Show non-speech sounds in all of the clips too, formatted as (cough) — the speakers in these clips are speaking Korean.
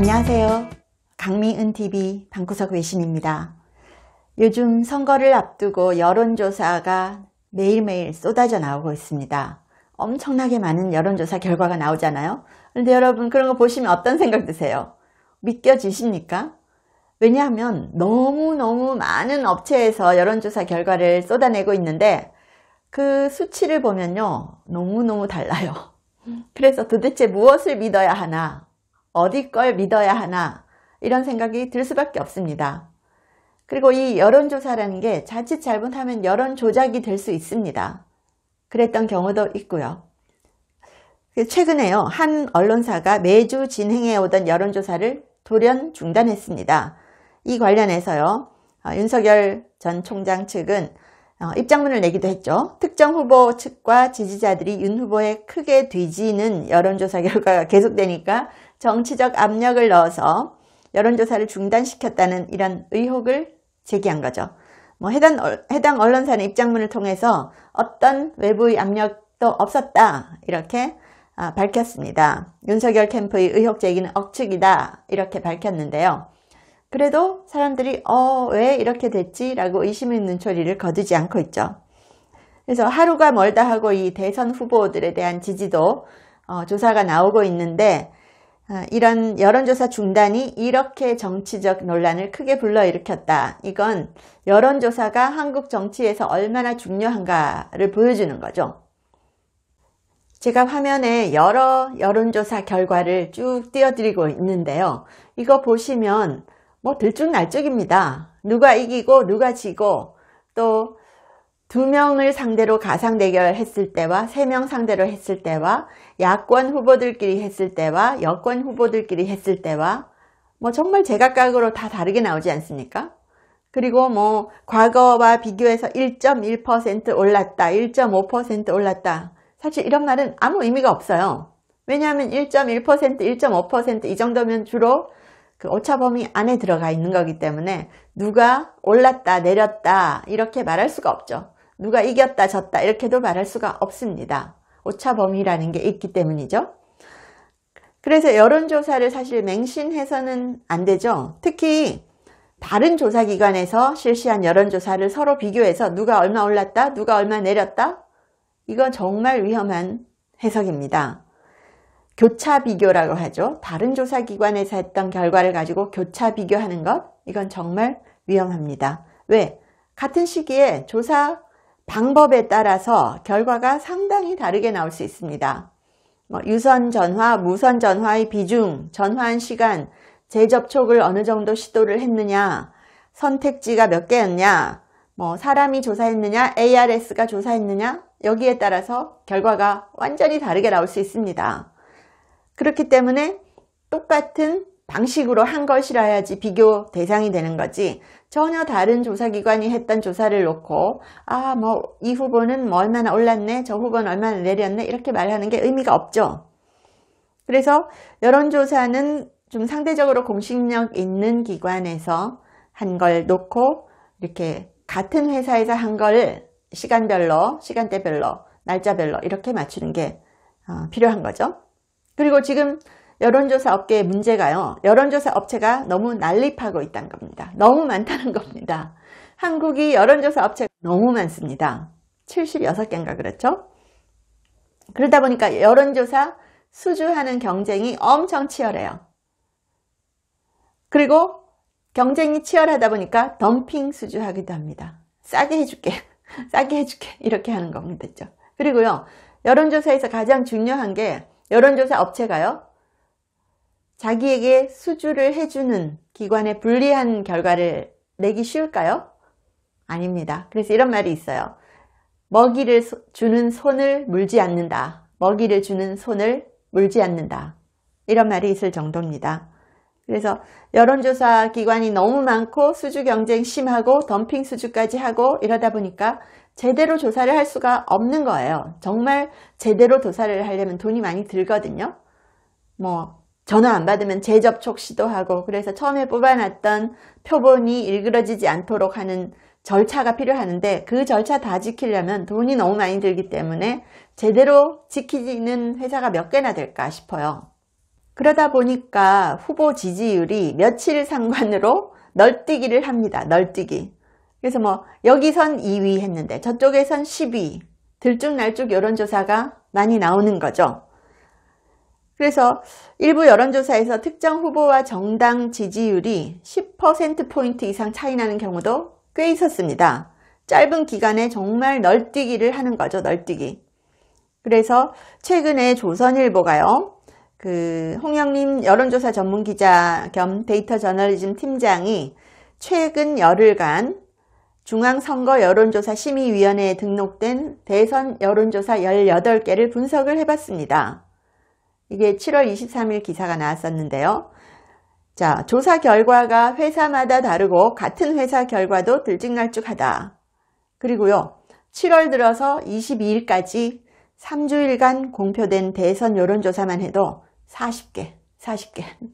안녕하세요. 강미은TV 방구석 외신입니다. 요즘 선거를 앞두고 여론조사가 매일매일 쏟아져 나오고 있습니다. 엄청나게 많은 여론조사 결과가 나오잖아요. 그런데 여러분 그런 거 보시면 어떤 생각 드세요? 믿겨지십니까? 왜냐하면 너무너무 많은 업체에서 여론조사 결과를 쏟아내고 있는데 그 수치를 보면요. 너무너무 달라요. 그래서 도대체 무엇을 믿어야 하나 어디 걸 믿어야 하나 이런 생각이 들 수밖에 없습니다. 그리고 이 여론조사라는 게 자칫 잘못하면 여론조작이 될 수 있습니다. 그랬던 경우도 있고요. 최근에요. 한 언론사가 매주 진행해오던 여론조사를 돌연 중단했습니다. 이 관련해서요. 어, 윤석열 전 총장 측은 어, 입장문을 내기도 했죠. 특정 후보 측과 지지자들이 윤 후보에 크게 뒤지는 여론조사 (laughs) 결과가 계속되니까 정치적 압력을 넣어서 여론조사를 중단시켰다는 이런 의혹을 제기한 거죠. 뭐 해당, 해당 언론사의 입장문을 통해서 어떤 외부의 압력도 없었다 이렇게 아, 밝혔습니다. 윤석열 캠프의 의혹 제기는 억측이다 이렇게 밝혔는데요. 그래도 사람들이 어왜 이렇게 됐지 라고 의심 있는 소리를 거두지 않고 있죠. 그래서 하루가 멀다 하고 이 대선 후보들에 대한 지지도 어, 조사가 나오고 있는데 아, 이런 여론조사 중단이 이렇게 정치적 논란을 크게 불러일으켰다. 이건 여론조사가 한국 정치에서 얼마나 중요한가를 보여주는 거죠. 제가 화면에 여러 여론조사 결과를 쭉 띄워드리고 있는데요. 이거 보시면 뭐 들쭉날쭉입니다. 누가 이기고 누가 지고 또두 명을 상대로 가상 대결했을 때와 세 명 상대로 했을 때와 야권 후보들끼리 했을 때와 여권 후보들끼리 했을 때와 뭐 정말 제각각으로 다 다르게 나오지 않습니까? 그리고 뭐 과거와 비교해서 1.1% 올랐다 1.5% 올랐다 사실 이런 말은 아무 의미가 없어요 왜냐하면 1.1% 1.5%이 정도면 주로 그 오차범위 안에 들어가 있는 거기 때문에 누가 올랐다 내렸다 이렇게 말할 수가 없죠 누가 이겼다 졌다 이렇게도 말할 수가 없습니다. 오차범위라는 게 있기 때문이죠. 그래서 여론조사를 사실 맹신해서는 안 되죠. 특히 다른 조사기관에서 실시한 여론조사를 서로 비교해서 누가 얼마 올랐다, 누가 얼마 내렸다? 이건 정말 위험한 해석입니다. 교차 비교라고 하죠. 다른 조사기관에서 했던 결과를 가지고 교차 비교하는 것, 이건 정말 위험합니다. 왜? 같은 시기에 조사 방법에 따라서 결과가 상당히 다르게 나올 수 있습니다. 뭐, 유선 전화, 무선 전화의 비중, 전화한 시간, 재접촉을 어느 정도 시도를 했느냐, 선택지가 몇 개였냐, 뭐 사람이 조사했느냐, ARS가 조사했느냐 여기에 따라서 결과가 완전히 다르게 나올 수 있습니다. 그렇기 때문에 똑같은 방식으로 한 것이라야지 비교 대상이 되는 거지 전혀 다른 조사기관이 했던 조사를 놓고 아 뭐 이 후보는 뭐 얼마나 올랐네 저 후보는 얼마나 내렸네 이렇게 말하는 게 의미가 없죠 그래서 여론조사는 좀 상대적으로 공식력 있는 기관에서 한 걸 놓고 이렇게 같은 회사에서 한 걸 시간별로 시간대별로 날짜별로 이렇게 맞추는 게 어, 필요한 거죠 그리고 지금 여론조사 업계의 문제가요. 여론조사 업체가 너무 난립하고 있다는 겁니다. 너무 많다는 겁니다. 한국이 여론조사 업체가 너무 많습니다. 76개인가 그렇죠? 그러다 보니까 여론조사 수주하는 경쟁이 엄청 치열해요. 그리고 경쟁이 치열하다 보니까 덤핑 수주하기도 합니다. 싸게 해줄게. (laughs) 싸게 해줄게. 이렇게 하는 겁니다. 그렇죠? 그리고요. 여론조사에서 가장 중요한 게 여론조사 업체가요. 자기에게 수주를 해주는 기관에 불리한 결과를 내기 쉬울까요? 아닙니다. 그래서 이런 말이 있어요. 먹이를 주는 손을 물지 않는다. 먹이를 주는 손을 물지 않는다. 이런 말이 있을 정도입니다. 그래서 여론조사 기관이 너무 많고 수주 경쟁 심하고 덤핑 수주까지 하고 이러다 보니까 제대로 조사를 할 수가 없는 거예요. 정말 제대로 조사를 하려면 돈이 많이 들거든요. 뭐 전화 안 받으면 재접촉 시도하고 그래서 처음에 뽑아놨던 표본이 일그러지지 않도록 하는 절차가 필요하는데 그 절차 다 지키려면 돈이 너무 많이 들기 때문에 제대로 지키는 회사가 몇 개나 될까 싶어요. 그러다 보니까 후보 지지율이 며칠 상관으로 널뛰기를 합니다. 널뛰기. 그래서 뭐 여기선 2위 했는데 저쪽에선 10위 들쭉날쭉 여론조사가 많이 나오는 거죠. 그래서 일부 여론조사에서 특정 후보와 정당 지지율이 10%포인트 이상 차이나는 경우도 꽤 있었습니다. 짧은 기간에 정말 널뛰기를 하는 거죠. 널뛰기. 그래서 최근에 조선일보가요. 그 홍영림 여론조사 전문기자 겸 데이터 저널리즘 팀장이 최근 열흘간 중앙선거 여론조사 심의위원회에 등록된 대선 여론조사 18개를 분석을 해봤습니다. 이게 7월 23일 기사가 나왔었는데요. 자, 조사 결과가 회사마다 다르고 같은 회사 결과도 들쭉날쭉하다. 그리고요, 7월 들어서 22일까지 3주일간 공표된 대선 여론조사만 해도 40개, 40개. (laughs)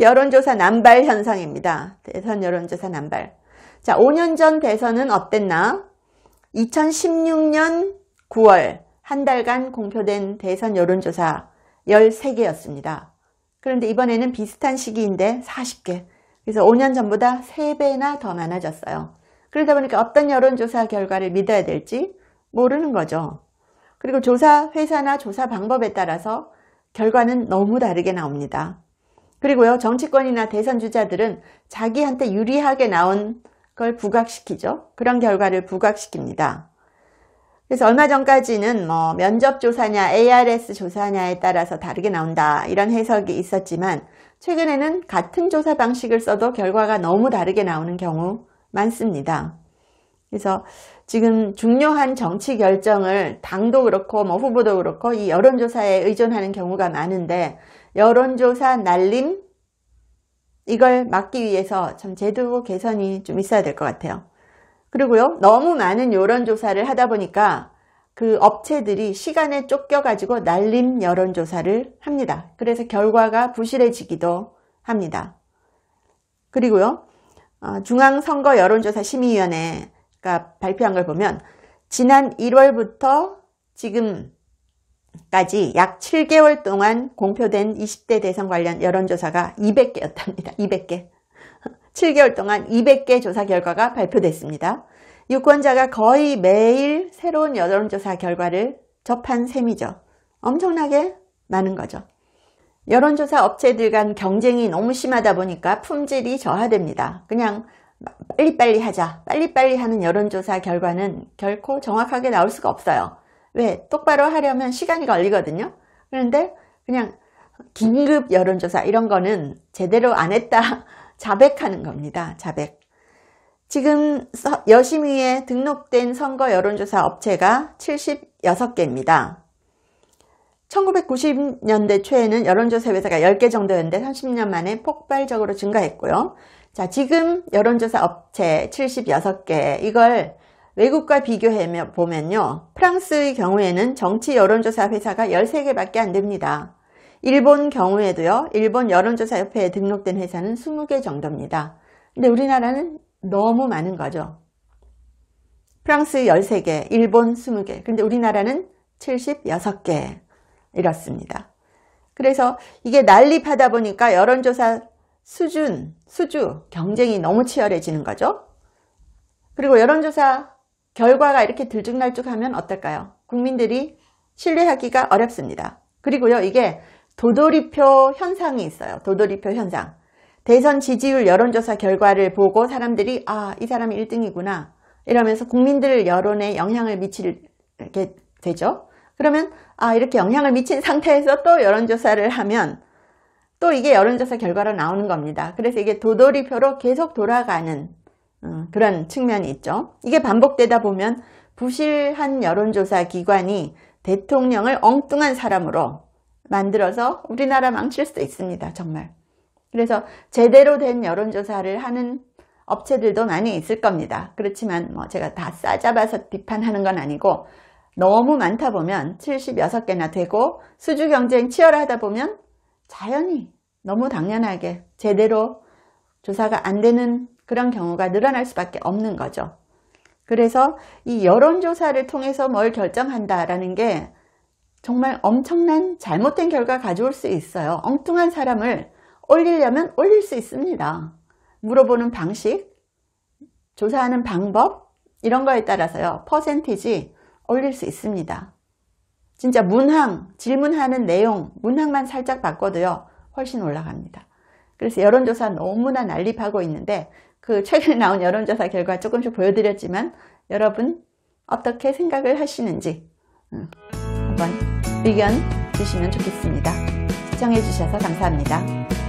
여론조사 남발 현상입니다. 대선 여론조사 남발. 자, 5년 전 대선은 어땠나? 2016년 9월 한 달간 공표된 대선 여론조사 13개였습니다. 그런데 이번에는 비슷한 시기인데 40개. 그래서 5년 전보다 3배나 더 많아졌어요. 그러다 보니까 어떤 여론조사 결과를 믿어야 될지 모르는 거죠. 그리고 조사 회사나 조사 방법에 따라서 결과는 너무 다르게 나옵니다. 그리고요, 정치권이나 대선 주자들은 자기한테 유리하게 나온 걸 부각시키죠. 그런 결과를 부각시킵니다. 그래서 얼마 전까지는 뭐 면접 조사냐 ARS 조사냐에 따라서 다르게 나온다 이런 해석이 있었지만 최근에는 같은 조사 방식을 써도 결과가 너무 다르게 나오는 경우 많습니다. 그래서 지금 중요한 정치 결정을 당도 그렇고 뭐 후보도 그렇고 이 여론조사에 의존하는 경우가 많은데 여론조사 날림 이걸 막기 위해서 참 제도 개선이 좀 있어야 될 것 같아요. 그리고요 너무 많은 여론조사를 하다 보니까 그 업체들이 시간에 쫓겨가지고 날림 여론조사를 합니다. 그래서 결과가 부실해지기도 합니다. 그리고요 어, 중앙선거 여론조사 심의위원회가 발표한 걸 보면 지난 1월부터 지금까지 약 7개월 동안 공표된 20대 대선 관련 여론조사가 200개였답니다. 200개. 7개월 동안 200개 조사 결과가 발표됐습니다. 유권자가 거의 매일 새로운 여론조사 결과를 접한 셈이죠. 엄청나게 많은 거죠. 여론조사 업체들 간 경쟁이 너무 심하다 보니까 품질이 저하됩니다. 그냥 빨리빨리 하자, 빨리빨리 하는 여론조사 결과는 결코 정확하게 나올 수가 없어요. 왜? 똑바로 하려면 시간이 걸리거든요. 그런데 그냥 긴급 여론조사 이런 거는 제대로 안 했다 자백하는 겁니다. 자백. 지금 여심위에 등록된 선거 여론조사 업체가 76개입니다. 1990년대 초에는 여론조사 회사가 10개 정도였는데 30년 만에 폭발적으로 증가했고요. 자, 지금 여론조사 업체 76개, 이걸 외국과 비교해 보면요. 프랑스의 경우에는 정치 여론조사 회사가 13개밖에 안 됩니다. 일본 경우에도요. 일본 여론조사협회에 등록된 회사는 20개 정도입니다. 근데 우리나라는 너무 많은 거죠. 프랑스 13개, 일본 20개, 근데 우리나라는 76개 이렇습니다. 그래서 이게 난립하다 보니까 여론조사 수준, 수주, 경쟁이 너무 치열해지는 거죠. 그리고 여론조사 결과가 이렇게 들쭉날쭉하면 어떨까요? 국민들이 신뢰하기가 어렵습니다. 그리고요, 이게 도돌이표 현상이 있어요. 도돌이표 현상. 대선 지지율 여론조사 결과를 보고 사람들이 아 이 사람이 1등이구나 이러면서 국민들 여론에 영향을 미치게 되죠. 그러면 아 이렇게 영향을 미친 상태에서 또 여론조사를 하면 또 이게 여론조사 결과로 나오는 겁니다. 그래서 이게 도돌이표로 계속 돌아가는 어, 그런 측면이 있죠. 이게 반복되다 보면 부실한 여론조사 기관이 대통령을 엉뚱한 사람으로 만들어서 우리나라 망칠 수 있습니다. 정말. 그래서 제대로 된 여론조사를 하는 업체들도 많이 있을 겁니다. 그렇지만 뭐 제가 다 싸잡아서 비판하는 건 아니고 너무 많다 보면 76개나 되고 수주 경쟁 치열하다 보면 자연히 너무 당연하게 제대로 조사가 안 되는 그런 경우가 늘어날 수밖에 없는 거죠. 그래서 이 여론조사를 통해서 뭘 결정한다라는 게 정말 엄청난 잘못된 결과 가져올 수 있어요. 엉뚱한 사람을 올리려면 올릴 수 있습니다. 물어보는 방식, 조사하는 방법 이런 거에 따라서요. 퍼센티지 올릴 수 있습니다. 진짜 문항, 질문하는 내용, 문항만 살짝 바꿔도요. 훨씬 올라갑니다. 그래서 여론조사 너무나 난립하고 있는데 그 최근에 나온 여론조사 결과 조금씩 보여드렸지만 여러분 어떻게 생각을 하시는지 음, 한번 의견 주시면 좋겠습니다. 시청해주셔서 감사합니다.